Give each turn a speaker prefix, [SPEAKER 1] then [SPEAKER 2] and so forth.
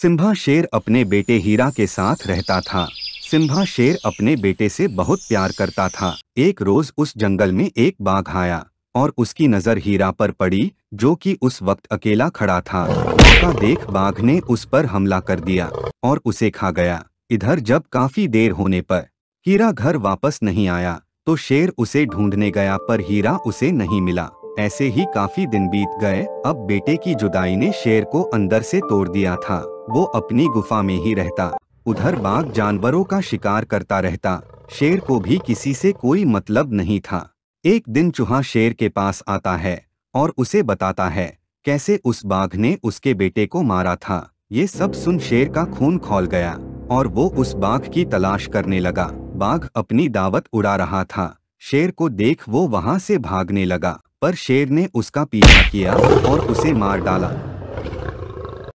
[SPEAKER 1] सिम्भा शेर अपने बेटे हीरा के साथ रहता था सिम्भा शेर अपने बेटे से बहुत प्यार करता था एक रोज उस जंगल में एक बाघ आया और उसकी नजर हीरा पर पड़ी जो कि उस वक्त अकेला खड़ा था उसका देख बाघ ने उस पर हमला कर दिया और उसे खा गया इधर जब काफी देर होने पर हीरा घर वापस नहीं आया तो शेर उसे ढूंढने गया पर हीरा उसे नहीं मिला ऐसे ही काफी दिन बीत गए अब बेटे की जुदाई ने शेर को अंदर से तोड़ दिया था वो अपनी गुफा में ही रहता उधर बाघ जानवरों का शिकार करता रहता शेर को भी किसी से कोई मतलब नहीं था एक दिन चूहा शेर के पास आता है और उसे बताता है कैसे उस बाघ ने उसके बेटे को मारा था ये सब सुन शेर का खून खोल गया और वो उस बाघ की तलाश करने लगा बाघ अपनी दावत उड़ा रहा था शेर को देख वो वहाँ से भागने लगा पर शेर ने उसका पीछा किया और उसे मार डाला